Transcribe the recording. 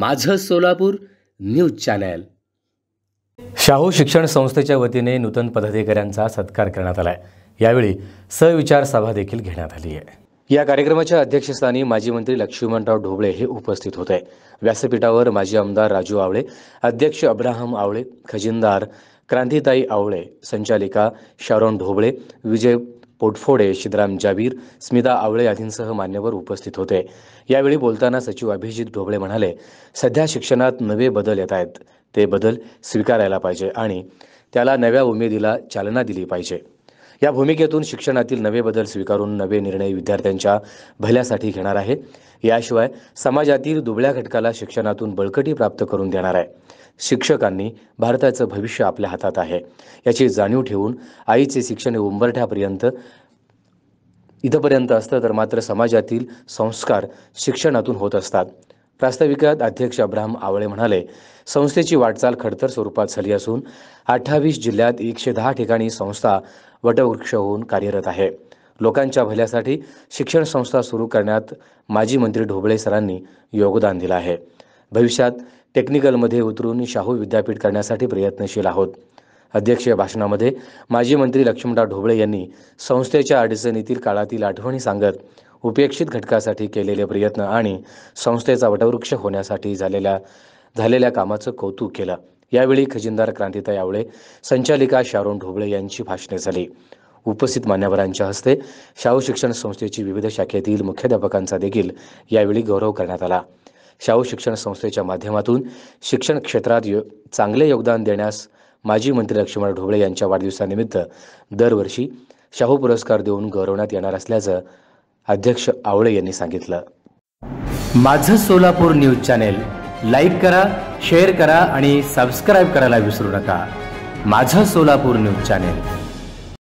माझं Solapur news channel Shahu शिक्षण संस्थेच्या वतीने नूतन पदाधिकाऱ्यांचा सत्कार करण्यात आलाय यावेळी सविचार सभा देखील घेण्यात आली आहे या कार्यक्रमाच्या अध्यक्षस्थानी माजी मंत्री लक्ष्मणराव ढोबळे हे उपस्थित होते व्यासपीठावर माजी आमदार राजू आवळे अध्यक्ष अब्राहम आवळे खजिनदार क्रांतीताई आवळे संचालिका शारोन ढोबळे विजय पोटफोडे शिदराम जाबीर स्मिता आवळे आदींसह मान्यवर उपस्थित होते यावेळी बोलताना सचिव अभिजित ढोबळे म्हणाले सध्या शिक्षणात नवे बदल येत आहेत ते बदल स्वीकारायला पाहिजे आणि त्याला नव्या उमेदीला चालना दिली पाहिजे या भूमिकेतून शिक्षणातील नवे बदल स्वीकारून नवे निर्णय विद्यार्थ्यांच्या भल्यासाठी घेणार आहे याशिवाय समाजातील दुबळ्या घटकाला शिक्षणातून बळकटी प्राप्त करून देणार आहे शिक्षकांनी भारताचं भविष्य आपल्या हातात आहे याची जाणीव ठेवून आईचे शिक्षण उंबरठ्यापर्यंत इथंपर्यंत असतं तर मात्र समाजातील संस्कार शिक्षणातून होत असतात प्रास्ताविकात अध्यक्ष अब्राहम आवळे म्हणाले संस्थेची वाटचाल खडतर स्वरूपात झाली असून अठ्ठावीस जिल्ह्यात एकशे दहा ठिकाणी संस्था वटवृक्ष होऊन कार्यरत आहे लोकांच्या भल्यासाठी शिक्षण संस्था सुरू करण्यात माजी मंत्री ढोबळे सरांनी योगदान दिलं आहे भविष्यात टेक्निकलमध्ये उतरून शाहू विद्यापीठ करण्यासाठी प्रयत्नशील आहोत अध्यक्षीय भाषणामध्ये माजी मंत्री लक्ष्मणराव ढोबळे यांनी संस्थेच्या अडचणीतील काळातील आठवणी सांगत उपेक्षित घटकासाठी केलेले प्रयत्न आणि संस्थेचा वटवृक्ष होण्यासाठी झालेल्या झालेल्या कामाचं कौतुक केलं यावेळी खजिनदार क्रांतिता यावळे संचालिका शारोन ढोबळे यांची भाषणे झाली उपस्थित मान्यवरांच्या हस्ते शाहू शिक्षण संस्थेची विविध शाखेतील मुख्याध्यापकांचा देखील यावेळी गौरव करण्यात आला शाहू शिक्षण संस्थेच्या माध्यमातून शिक्षण क्षेत्रात यो चांगले योगदान देण्यास माजी मंत्री लक्ष्मण ढोबळे यांच्या वाढदिवसानिमित्त दरवर्षी शाहू पुरस्कार देऊन गौरवण्यात येणार असल्याचं अध्यक्ष आवळे यांनी सांगितलं माझं सोलापूर न्यूज चॅनेल लाईक करा शेअर करा आणि सबस्क्राईब करायला विसरू नका माझं सोलापूर न्यूज चॅनेल